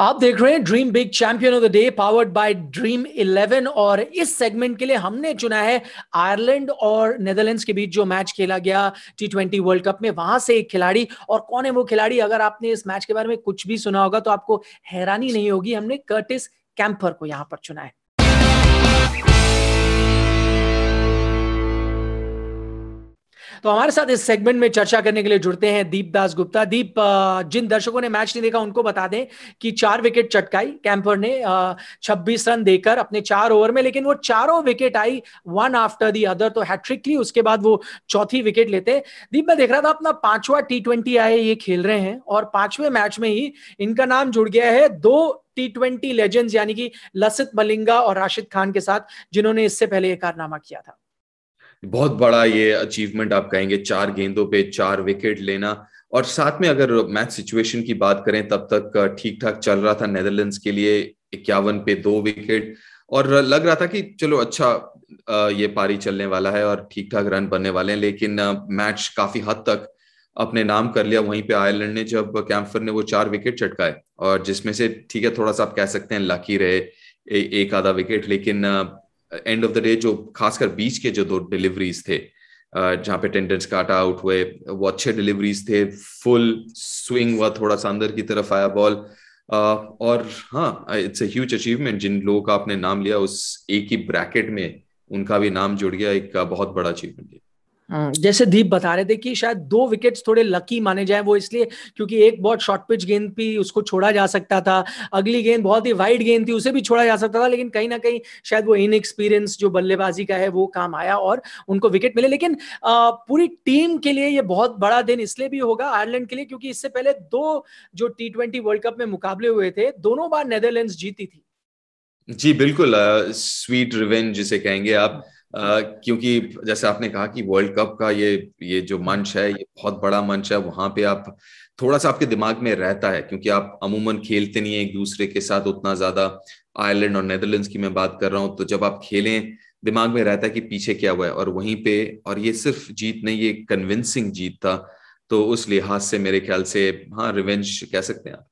आप देख रहे हैं dream big champion of the day powered by Dream Eleven और इस सेगमेंट के लिए हमने चुना है आयरलैंड और नेदरलैंड्स के बीच जो मैच खेला गया टी ट्वेंटी वर्ल्ड कप में वहां से एक खिलाड़ी और कौन है वो खिलाड़ी अगर आपने इस मैच के बारे में कुछ भी सुना होगा तो आपको हैरानी नहीं होगी हमने कर्टिस कैंपर को यहां पर चुना है तो हमारे साथ इस सेगमेंट में चर्चा करने के लिए जुड़ते हैं दीप दास गुप्ता दीप जिन दर्शकों ने मैच नहीं देखा उनको बता दें कि चार विकेट चटकाई कैंपर ने छब्बीस रन देकर अपने चार ओवर में लेकिन वो चारों विकेट आई वन आफ्टर दी अदर तो हैट्रिक ली उसके बाद वो चौथी विकेट लेते दीप मैं देख रहा था अपना पांचवा टी ट्वेंटी आए ये खेल रहे हैं और पांचवें मैच में ही इनका नाम जुड़ गया है दो टी ट्वेंटी लेजेंड्स यानी कि लसित मलिंगा और राशिद खान के साथ जिन्होंने इससे पहले यह कारनामा किया था बहुत बड़ा ये अचीवमेंट आप कहेंगे चार गेंदों पे चार विकेट लेना और साथ में अगर मैच सिचुएशन की बात करें तब तक ठीक ठाक चल रहा था नेदरलैंड्स के लिए इक्यावन पे दो विकेट और लग रहा था कि चलो अच्छा ये पारी चलने वाला है और ठीक ठाक रन बनने वाले हैं लेकिन मैच काफी हद तक अपने नाम कर लिया वहीं पे आयरलैंड ने जब कैम्फर ने वो चार विकेट चटकाए और जिसमें से ठीक है थोड़ा सा आप कह सकते हैं लकी रहे ए, एक आधा विकेट लेकिन एंड ऑफ द डे जो खासकर बीच के जो दो डिलीवरीज थे जहां पे टेंडेंस काट आउट हुए वो अच्छे डिलीवरीज थे फुल स्विंग हुआ थोड़ा सा अंदर की तरफ आया बॉल और हाँ इट्स ए ह्यूज अचीवमेंट जिन लोगों का आपने नाम लिया उस एक ही ब्रैकेट में उनका भी नाम जुड़ गया एक बहुत बड़ा अचीवमेंट है हाँ, जैसे दीप बता रहे थे कि शायद दो विकेट्स थोड़े लकी माने जाए वो इसलिए क्योंकि एक बहुत शॉर्ट पिच गेंद भी उसको छोड़ा जा सकता था अगली गेंद बहुत ही वाइड गेंद थी उसे भी छोड़ा जा सकता था लेकिन कहीं ना कहीं शायद वो इनएक्सपीरियंस जो बल्लेबाजी का है वो काम आया और उनको विकेट मिले लेकिन आ, पूरी टीम के लिए ये बहुत बड़ा दिन इसलिए भी होगा आयरलैंड के लिए क्योंकि इससे पहले दो जो टी वर्ल्ड कप में मुकाबले हुए थे दोनों बार नेदरलैंड जीती थी जी बिल्कुल स्वीट रिवेंज जिसे कहेंगे आप हाँ। क्योंकि जैसे आपने कहा कि वर्ल्ड कप का ये ये जो मंच है ये बहुत बड़ा मंच है वहां पे आप थोड़ा सा आपके दिमाग में रहता है क्योंकि आप अमूमन खेलते नहीं है एक दूसरे के साथ उतना ज्यादा आयरलैंड और नेदरलैंड की मैं बात कर रहा हूँ तो जब आप खेलें दिमाग में रहता है कि पीछे क्या हुआ है और वहीं पे और ये सिर्फ जीत नहीं ये कन्विंसिंग जीत था तो उस लिहाज से मेरे ख्याल से हाँ रिवेंज कह सकते हैं आप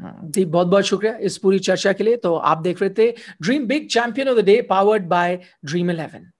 हाँ, जी बहुत बहुत शुक्रिया इस पूरी चर्चा के लिए तो आप देख रहे थे dream big champion of the day powered by Dream eleven